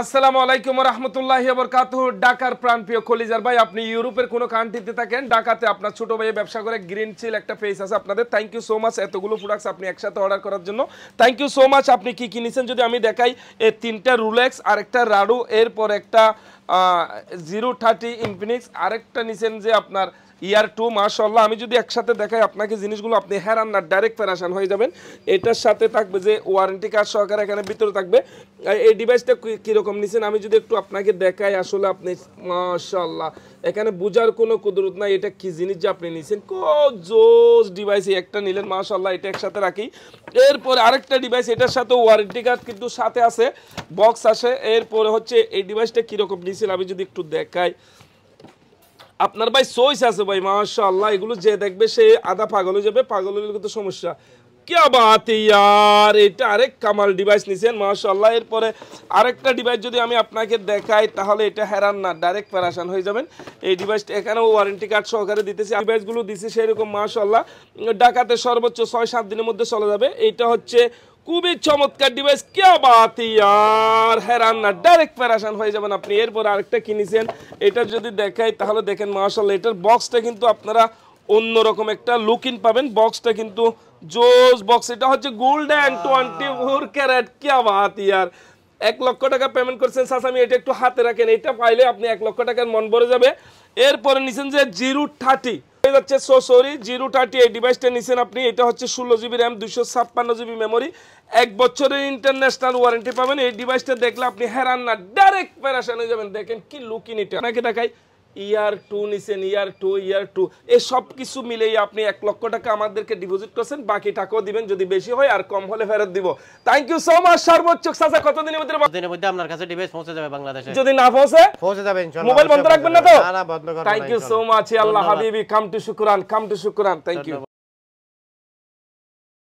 আসসালামু আলাইকুম রহমতুল্লাহ বরকাত ডাকার প্রাণপ্রিয় খলিজার ভাই আপনি ইউরোপের কোনো কান্ট্রিতে থাকেন ডাকাতে আপনার ছোট ভাইয়ের ব্যবসা করে গ্রিন চিল একটা ফেস আছে আপনাদের থ্যাংক ইউ সো মাচ এতগুলো প্রোডাক্টস আপনি একসাথে অর্ডার করার জন্য থ্যাংক ইউ সো মাচ আপনি কী কিনেছেন যদি আমি দেখাই এই তিনটা রুলেক্স আর একটা রাডু এরপর একটা জিরো থার্টি ইনফিনিক্স আরেকটা নিছেন যে আপনার ইয়ার টু মাশাল্লাহ আমি যদি একসাথে দেখাই আপনাকে জিনিসগুলো আপনি হ্যারান না ডাইরেক্ট ফেরাসান হয়ে যাবেন এটার সাথে থাকবে যে ওয়ারেন্টি কার্ড সহকারে এখানে ভিতরে থাকবে এই ডিভাইসটা কীরকম নিছেন আমি যদি একটু আপনাকে দেখাই আসলে আপনি মাশাল্লাহ এখানে বোঝার কোনো কুদরত নাই এটা কি জিনিস যে আপনি নিছেন ক জোস ডিভাইস একটা নিলেন মাশাল্লাহ এটা একসাথে রাখি এরপরে আরেকটা ডিভাইস এটার সাথে ওয়ারেন্টি কার্ড কিন্তু সাথে আছে বক্স আসে এরপরে হচ্ছে এই ডিভাইসটা কীরকম নিছেন আমি যদি একটু দেখাই আপনার ভাই সোইস আছে ভাই মাশাআল্লাহ এগুলো যে দেখবে সে আধা পাগল হয়ে যাবে পাগল হলে কিন্তু সমস্যা ইয়ার এটা আরেক কামাল ডিভাইস নিছেন মাশাল্লাহ এরপরে আরেকটা ডিভাইস যদি আমি আপনাকে দেখাই তাহলে এটা হেরান না ডাইরেক্ট প্যারাশান হয়ে যাবেন এই ডিভাইসটা এখানেও ওয়ারেন্টি কার্ড সহকারে দিতেছি ডিভাইসগুলো দিছি সেরকম মাশাল্লাহ ডাকাতে সর্বোচ্চ ছয় সাত দিনের মধ্যে চলে যাবে এটা হচ্ছে খুবই চমৎকার ডিভাইস কে বাত ইয়ার হেরান না ডাইরেক্ট প্যারাশান হয়ে যাবেন আপনি এরপর আরেকটা কিনেছেন এটা যদি দেখাই তাহলে দেখেন মাশাল্লাহ এটার বক্সটা কিন্তু আপনারা অন্যরকম একটা লুক ইন পাবেন বক্সটা কিন্তু জোস বক্স এটা হচ্ছে গোল্ডেন টোয়েন্টি ফোর ক্যারেট কে বাত ইয়ার এক লক্ষ টাকা পেমেন্ট করছেন সাসামি এটা একটু হাতে রাখেন এটা পাইলে আপনি এক লক্ষ টাকার মন ভরে যাবে এরপরে নিছেন যে জিরো থার্টি হয়ে যাচ্ছে সো সরি জিরো থার্টি এই ডিভাইসটা নিছেন আপনি এটা হচ্ছে ষোলো জিবি র্যাম দুশো ছাপ্পান্ন জিবি মেমোরি এক বছরের ইন্টারন্যাশনাল ওয়ারেন্টি পাবেন এই ডিভাইসটা দেখলে আপনি হেরান না ডাইরেক্ট প্যারাশান হয়ে যাবেন দেখেন কি লুকিন এটা আপনাকে দেখায় ইয়ার টু নিছেন ইয়ার টু ইয়ার টু এই সব কিছু মিলেই আপনি এক লক্ষ টাকা আমাদেরকে ডিপোজিট করছেন বাকি টাকাও দিবেন যদি বেশি হয় আর কম হলে ফেরত দিব থ্যাংক ইউ সো মাচ সর্বোচ্চ সাজা কতদিনের মধ্যে দিনের মধ্যে আপনার কাছে ডিভাইস পৌঁছে যাবে বাংলাদেশে যদি না পৌঁছে পৌঁছে যাবে ইনশাআল্লাহ মোবাইল বন্ধ রাখবেন না তো না না বন্ধ করবেন থ্যাংক ইউ সো মাচ আল্লাহ হাবিবি কাম টু শুকরান কাম টু শুকরান থ্যাংক ইউ